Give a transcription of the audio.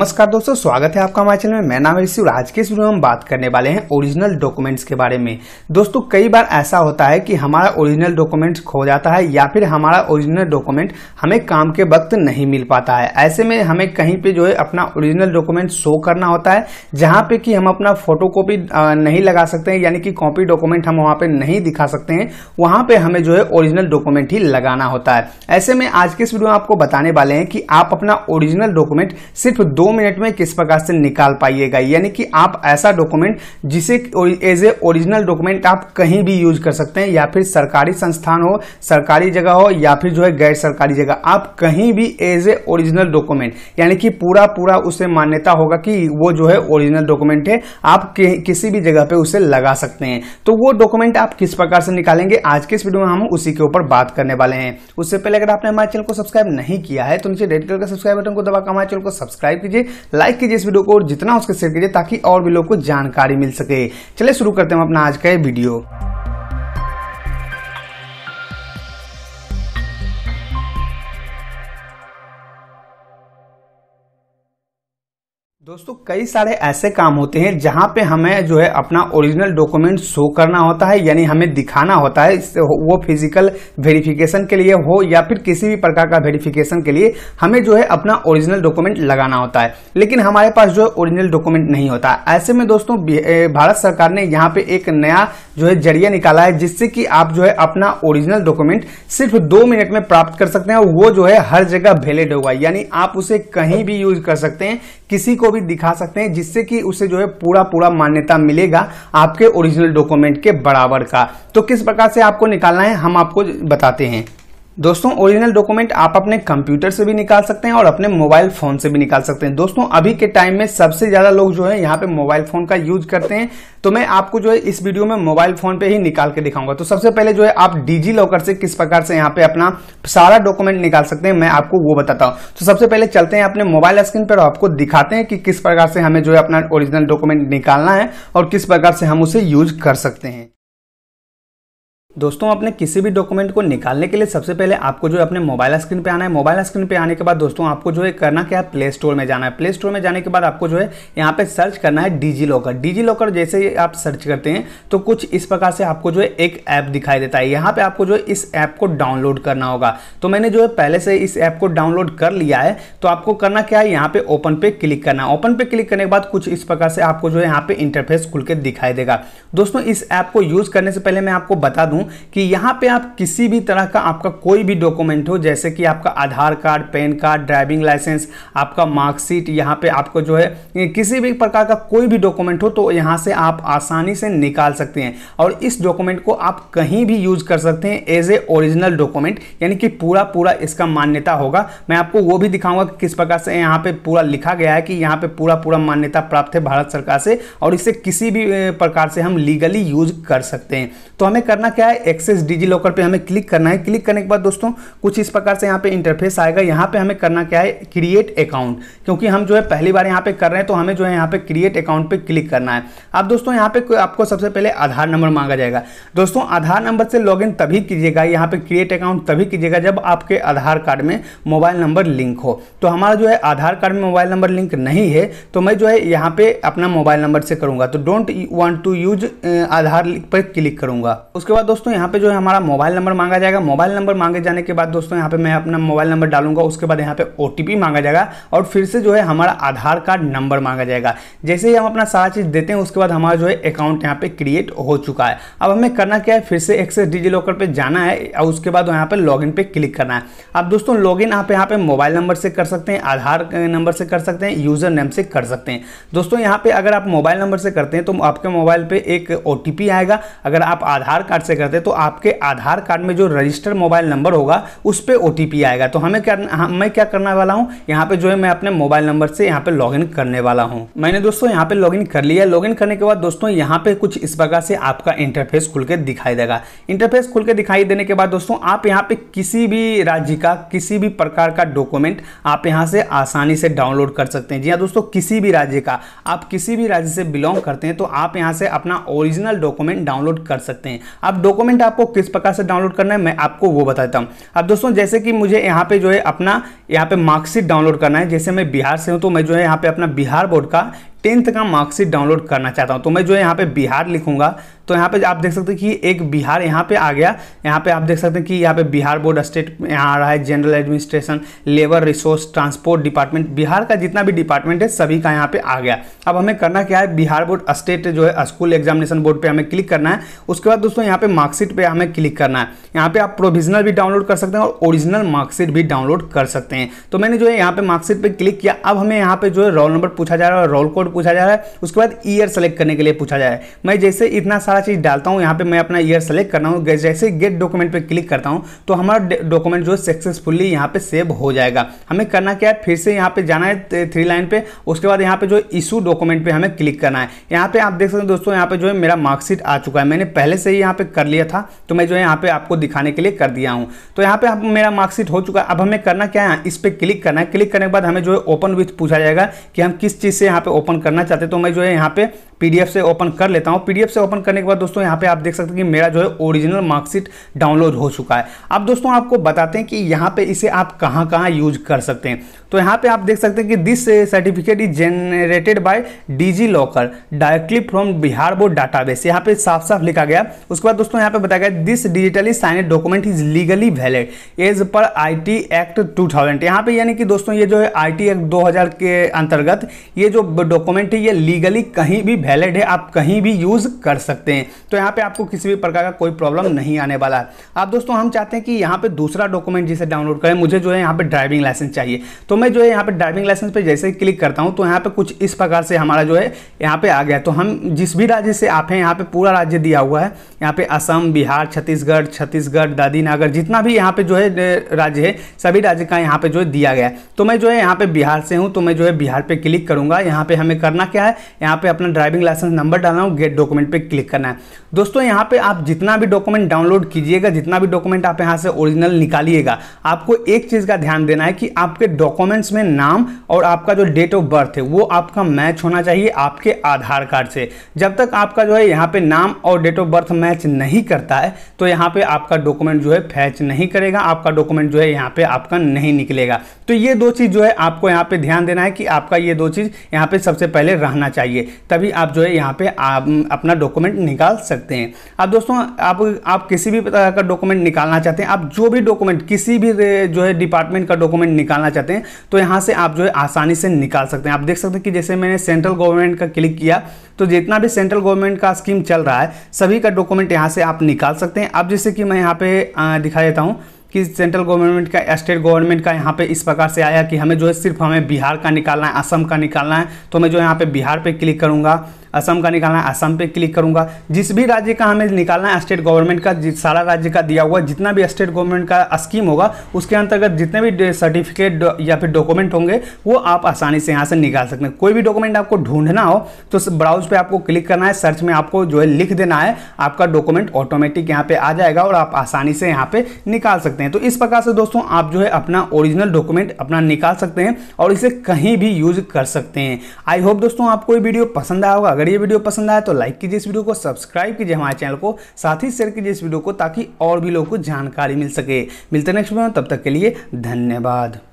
नमस्कार दोस्तों स्वागत है आपका हमारे चैनल में मैं नाम है ऋषि और आज के इस वीडियो में हम बात करने वाले हैं ओरिजिनल डॉक्यूमेंट्स के बारे में दोस्तों कई बार ऐसा होता है कि हमारा ओरिजिनल डॉक्यूमेंट खो जाता है या फिर हमारा ओरिजिनल डॉक्यूमेंट हमें काम के वक्त नहीं मिल पाता है ऐसे में हमें कहीं पे जो है अपना ओरिजिनल डॉक्यूमेंट शो करना होता है जहाँ पे कि हम अपना फोटो नहीं लगा सकते हैं यानी कि कॉपी डॉक्यूमेंट हम वहाँ पर नहीं दिखा सकते हैं वहाँ पर हमें जो है ओरिजिनल डॉक्यूमेंट ही लगाना होता है ऐसे में आज के इस वीडियो में आपको बताने वाले हैं कि आप अपना ओरिजिनल डॉक्यूमेंट सिर्फ दो मिनट में किस प्रकार से निकाल पाइएगा यानी कि आप ऐसा डॉक्यूमेंट जिसे एज ए ओरिजिनल डॉक्यूमेंट आप कहीं भी यूज कर सकते हैं या फिर सरकारी संस्थान हो सरकारी जगह हो या फिर जो है गैर सरकारी जगह आप कहीं भी एज ए ओरिजिनल डॉक्यूमेंट यानी कि पूरा पूरा उसे मान्यता होगा कि वो जो है ओरिजिनल डॉक्यूमेंट है आप किसी भी जगह पे उसे लगा सकते हैं तो वो डॉक्यूमेंट आप किस प्रकार से निकालेंगे आज के इस वीडियो में हम उसी के ऊपर बात करने वाले हैं उससे पहले अगर आपने हमारे चैनल को सब्सक्राइब नहीं किया है तो नीचे रेड कलर का सब्सक्राइब बटन को दबाकर हमारे चैनल को सब्सक्राइब कीजिए कीजिए लाइक कीजिए इस वीडियो को और जितना उसके शेयर कीजिए ताकि और भी लोग को जानकारी मिल सके चलिए शुरू करते हैं अपना आज का ये वीडियो दोस्तों कई सारे ऐसे काम होते हैं जहां पे हमें जो है अपना ओरिजिनल डॉक्यूमेंट शो करना होता है यानी हमें दिखाना होता है वो फिजिकल वेरिफिकेशन के लिए हो या फिर किसी भी प्रकार का वेरिफिकेशन के लिए हमें जो है अपना ओरिजिनल डॉक्यूमेंट लगाना होता है लेकिन हमारे पास जो है ओरिजिनल डॉक्यूमेंट नहीं होता ऐसे में दोस्तों भारत सरकार ने यहाँ पे एक नया जो है जरिया निकाला है जिससे कि आप जो है अपना ओरिजिनल डॉक्यूमेंट सिर्फ दो मिनट में प्राप्त कर सकते हैं वो जो है हर जगह वेलिड होगा यानी आप उसे कहीं भी यूज कर सकते हैं किसी को भी दिखा सकते हैं जिससे कि उसे जो है पूरा पूरा मान्यता मिलेगा आपके ओरिजिनल डॉक्यूमेंट के बराबर का तो किस प्रकार से आपको निकालना है हम आपको बताते हैं दोस्तों ओरिजिनल डॉक्यूमेंट आप अपने कंप्यूटर से भी निकाल सकते हैं और अपने मोबाइल फोन से भी निकाल सकते हैं दोस्तों अभी के टाइम में सबसे ज्यादा लोग जो है यहाँ पे मोबाइल फोन का यूज करते हैं तो मैं आपको जो है इस वीडियो में मोबाइल फोन पे ही निकाल के दिखाऊंगा तो सबसे पहले जो है आप डिजी लॉकर से किस प्रकार से यहाँ पे अपना सारा डॉक्यूमेंट निकाल सकते हैं मैं आपको वो बताता हूँ तो सबसे पहले चलते हैं अपने मोबाइल स्क्रीन पर आपको दिखाते हैं कि किस प्रकार से हमें जो है अपना ओरिजिनल डॉक्यूमेंट निकालना है और किस प्रकार से हम उसे यूज कर सकते हैं दोस्तों अपने किसी भी डॉक्यूमेंट को निकालने के लिए सबसे पहले आपको जो है अपने मोबाइल स्क्रीन पे आना है मोबाइल स्क्रीन पे आने के बाद दोस्तों आपको जो है करना क्या है प्ले स्टोर में जाना है प्ले स्टोर में जाने के बाद आपको जो है यहाँ पे सर्च करना है डीजी लॉकर डीजी लॉकर जैसे ही आप सर्च करते हैं तो कुछ इस प्रकार से आपको जो है एक ऐप दिखाई देता है यहाँ पर आपको जो है इस ऐप को डाउनलोड करना होगा तो मैंने जो है पहले से इस ऐप को डाउनलोड कर लिया है तो आपको करना क्या है यहाँ पे ओपन पे क्लिक करना है ओपन पे क्लिक करने के बाद कुछ इस प्रकार से आपको जो है यहाँ पे इंटरफेस खुल के दिखाई देगा दोस्तों इस ऐप को यूज़ करने से पहले मैं आपको बता दूँ हूं कि यहां पे आप किसी भी तरह का आपका कोई भी डॉक्यूमेंट हो जैसे कि आपका Aadhaar card PAN card driving licence आपका मार्कशीट यहां पे आपको जो है किसी भी प्रकार का कोई भी डॉक्यूमेंट हो तो यहां से आप आसानी से निकाल सकते हैं और इस डॉक्यूमेंट को आप कहीं भी यूज कर सकते हैं एज ए ओरिजिनल डॉक्यूमेंट यानी कि पूरा पूरा इसका मान्यता होगा मैं आपको वो भी दिखाऊंगा कि किस प्रकार से यहां पर पूरा लिखा गया है कि यहां पर पूरा पूरा मान्यता प्राप्त है भारत सरकार से और इसे किसी भी प्रकार से हम लीगली यूज कर सकते हैं तो हमें करना क्या है एक्सेस डिजी लॉकर पर हमें क्लिक करना है क्लिक करने के बाद दोस्तों कुछ इस प्रकार से यहाँ पे इंटरफेस आएगा यहाँ पे हमें करना क्या है क्रिएट अकाउंट क्योंकि हम जो है पहली बार यहाँ पे कर रहे हैं तो हमें जो है यहाँ पे क्रिएट अकाउंट पे क्लिक करना है अब दोस्तों यहाँ पे आपको सबसे पहले आधार नंबर मांगा जाएगा दोस्तों आधार नंबर से लॉग तभी कीजिएगा यहाँ पे क्रिएट अकाउंट तभी कीजिएगा जब आपके आधार कार्ड में मोबाइल नंबर लिंक हो तो हमारा जो है आधार कार्ड में मोबाइल नंबर लिंक नहीं है तो मैं जो है यहाँ पे अपना मोबाइल नंबर से करूँगा तो don't want to use Aadhaar पर क्लिक करूँगा उसके बाद दोस्तों यहाँ पे जो है हमारा मोबाइल नंबर मांगा जाएगा मोबाइल नंबर मांगे जाने के बाद दोस्तों यहाँ पे मैं अपना मोबाइल नंबर डालूंगा उसके बाद यहाँ पे ओ मांगा जाएगा और फिर से जो है हमारा आधार कार्ड नंबर मांगा जाएगा जैसे ही हम अपना सारा चीज़ देते हैं उसके बाद हमारा जो है अकाउंट यहाँ पे क्रिएट हो चुका है अब हमें करना क्या है फिर से एक्सेस डिजी लॉकर पर जाना है और उसके बाद यहाँ पे लॉग पे क्लिक करना है अब दोस्तों लॉग इन आप यहाँ पे मोबाइल नंबर से कर सकते हैं आधार नंबर से कर सकते हैं यूज़र नेम से कर सकते हैं दोस्तों यहाँ पे अगर आप मोबाइल नंबर से करते हैं तो आपके मोबाइल पर एक ओ आएगा अगर आप आधार कार्ड से करते करते हैं तो आपके आधार कार्ड में जो रजिस्टर मोबाइल नंबर होगा उस पर ओ आएगा तो हमें क्या हाँ, मैं क्या करने वाला हूँ यहाँ पे जो है मैं अपने मोबाइल नंबर से यहाँ पे लॉगिन करने वाला हूँ मैंने दोस्तों यहाँ पे लॉगिन कर लिया लॉगिन करने के बाद दोस्तों यहाँ पे कुछ इस प्रकार से आपका इंटरफेस खुल के दिखाई देगा इंटरफेस खुल के दिखाई देने के बाद दोस्तों आप यहाँ पे किसी भी राज्य का किसी भी प्रकार का डॉक्यूमेंट आप यहाँ से आसानी से डाउनलोड कर सकते हैं जी हाँ दोस्तों किसी भी राज्य का आप किसी भी राज्य से बिलोंग करते हैं तो आप यहाँ से अपना ओरिजिनल डॉक्यूमेंट डाउनलोड कर सकते हैं आप डॉक्यूमेंट डॉक्यूमेंट आपको किस प्रकार से डाउनलोड करना है मैं आपको वो बताता हूँ अब दोस्तों जैसे कि मुझे यहाँ पे जो है अपना यहाँ पे मार्कशीट डाउनलोड करना है जैसे मैं बिहार से हूँ तो मैं जो है यहाँ पे अपना बिहार बोर्ड का टेंथ का मार्कशीट डाउनलोड करना चाहता हूँ तो मैं जो यहाँ पे बिहार लिखूंगा तो यहाँ पे आप देख सकते हैं कि एक बिहार यहाँ पे आ गया यहाँ पे आप देख सकते हैं कि यहाँ पे बिहार बोर्ड स्टेट यहाँ आ रहा है general administration labour resource transport department Bihar का जितना भी डिपार्टमेंट है सभी का यहाँ पे आ गया अब हमें करना क्या है बिहार बोर्ड स्टेट जो है स्कूल एग्जामिनेशन बोर्ड पर हमें क्लिक करना है उसके बाद दोस्तों यहाँ पे मार्कशीट पर हमें क्लिक करना है यहाँ पे आप प्रोविजनल भी डाउनलोड कर सकते हैं और ओरिजिनल मार्कशीट भी डाउनलोड कर सकते हैं तो मैंने जो है यहाँ पे मार्कशीट पर क्लिक किया अब हमें यहाँ पे जो है रोल नंबर पूछा जा रहा है रोल कोड कोड पूछा जा रहा है उसके बाद ईयर सेलेक्ट करने के लिए पूछा जाए मैं जैसे इतना सारा चीज़ डालता हूँ यहाँ पे मैं अपना ईयर सेलेक्ट करना हूँ जैसे गेट डॉक्यूमेंट पर क्लिक करता हूँ तो हमारा डॉक्यूमेंट जो सक्सेसफुली यहाँ पे सेव हो जाएगा हमें करना क्या है फिर से यहाँ पे जाना है थ्री लाइन पे उसके बाद यहाँ पे जो इशू डॉक्यूमेंट पे हमें क्लिक करना है यहाँ पे आप देख सकते हैं दोस्तों यहाँ पे जो है मेरा मार्कशीट आ चुका है मैंने पहले से ही यहाँ पे कर लिया था तो मैं जो है यहाँ पे आपको दिखाने के लिए कर दिया हूँ तो यहाँ पे आप मेरा मार्कशीट हो चुका है अब हमें करना क्या है इस पर क्लिक करना है क्लिक करने के बाद हमें जो है ओपन विथ पूछा जाएगा कि हम किस चीज़ से यहाँ पे ओपन करना चाहते तो मैं जो है यहाँ पे पीडीएफ से ओपन कर लेता हूं पीडीएफ से ओपन करने के बाद दोस्तों यहां पे आप देख सकते हैं कि मेरा जो है ओरिजिनल मार्कशीट डाउनलोड हो चुका है अब दोस्तों आपको बताते हैं कि यहां पे इसे आप कहां कहां यूज कर सकते हैं तो यहां पे आप देख सकते हैं कि this certificate is generated by DigiLocker directly from Bihar board database यहाँ पे साफ साफ लिखा गया उसके बाद दोस्तों यहाँ पे बताया गया this digitally signed document is legally valid as per IT act 2000 यहाँ पे यानी कि दोस्तों ये जो है आई एक्ट दो के अंतर्गत ये जो डॉक्यूमेंट है ये लीगली कहीं भी वैलिड है आप कहीं भी यूज़ कर सकते हैं तो यहाँ पे आपको किसी भी प्रकार का कोई प्रॉब्लम नहीं आने वाला है आप दोस्तों हम चाहते हैं कि यहाँ पे दूसरा डॉक्यूमेंट जिसे डाउनलोड करें मुझे जो है यहाँ पे ड्राइविंग लाइसेंस चाहिए तो मैं जो है यहाँ पे ड्राइविंग लाइसेंस पे जैसे ही क्लिक करता हूँ तो यहाँ पे कुछ इस प्रकार से हमारा जो है यहाँ पे आ गया तो हम जिस भी राज्य से आप हैं यहाँ पे पूरा राज्य दिया हुआ है यहाँ पे असम बिहार छत्तीसगढ़ छत्तीसगढ़ दादी नागर जितना भी यहाँ पे जो है राज्य है सभी राज्य का यहाँ पे जो है दिया गया है तो मैं जो है यहाँ पे बिहार से हूँ तो मैं जो है बिहार पे क्लिक करूँगा यहाँ पे हमें करना क्या है यहाँ पे अपना ड्राइविंग ड्राइविंग लाइसेंस नंबर डालना हो गेट डॉक्यूमेंट पे क्लिक करना है दोस्तों यहाँ पे आप जितना भी डॉक्यूमेंट डाउनलोड कीजिएगा जितना भी डॉक्यूमेंट आप यहाँ से ओरिजिनल निकालिएगा आपको एक चीज़ का ध्यान देना है कि आपके डॉक्यूमेंट्स में नाम और आपका जो डेट ऑफ बर्थ है वो आपका मैच होना चाहिए आपके आधार कार्ड से जब तक आपका जो है यहाँ पे नाम और डेट ऑफ बर्थ मैच नहीं करता है तो यहाँ पे आपका डॉक्यूमेंट जो है फैच नहीं करेगा आपका डॉक्यूमेंट जो है यहाँ पे आपका नहीं निकलेगा तो ये दो चीज़ जो है आपको यहाँ पे ध्यान देना है कि आपका ये दो चीज़ यहाँ पे सबसे पहले रहना चाहिए तभी आप आप जो है यहाँ पे आप अपना डॉक्यूमेंट निकाल सकते हैं अब दोस्तों आप आप किसी भी तरह का डॉक्यूमेंट निकालना चाहते हैं आप जो भी डॉक्यूमेंट किसी भी जो है डिपार्टमेंट का डॉक्यूमेंट निकालना चाहते हैं तो यहाँ से आप जो है आसानी से निकाल सकते हैं आप देख सकते हैं कि जैसे मैंने सेंट्रल गवर्नमेंट का क्लिक किया तो जितना भी सेंट्रल गवर्नमेंट का स्कीम चल रहा है सभी का डॉक्यूमेंट यहाँ से आप निकाल सकते हैं अब जैसे कि मैं यहाँ पे दिखा देता हूँ कि सेंट्रल गवर्नमेंट का स्टेट गवर्नमेंट का यहाँ पे इस प्रकार से आया कि हमें जो है सिर्फ हमें बिहार का निकालना है असम का निकालना है तो मैं जो यहाँ पे बिहार पे क्लिक करूँगा असम का निकालना है असम पे क्लिक करूँगा जिस भी राज्य का हमें निकालना है स्टेट गवर्नमेंट का सारा राज्य का दिया हुआ जितना भी स्टेट गवर्नमेंट का स्कीम होगा उसके अंतर्गत जितने भी सर्टिफिकेट या फिर डॉक्यूमेंट होंगे वो आप आसानी से यहाँ से निकाल सकते हैं कोई भी डॉक्यूमेंट आपको ढूंढना हो तो ब्राउज पर आपको क्लिक करना है सर्च में आपको जो है लिख देना है आपका डॉक्यूमेंट ऑटोमेटिक यहाँ पे आ जाएगा और आप आसानी से यहाँ पे निकाल सकते हैं तो इस प्रकार से दोस्तों आप जो है अपना ओरिजिनल डॉक्यूमेंट अपना निकाल सकते हैं और इसे कहीं भी यूज कर सकते हैं आई होप दोस्तों आपको ये वीडियो पसंद आया होगा अगर ये वीडियो पसंद आए तो लाइक कीजिए इस वीडियो को सब्सक्राइब कीजिए हमारे चैनल को साथ ही शेयर कीजिए इस वीडियो को ताकि और भी लोगों को जानकारी मिल सके मिलते नेक्स्ट वीडियो तब तक के लिए धन्यवाद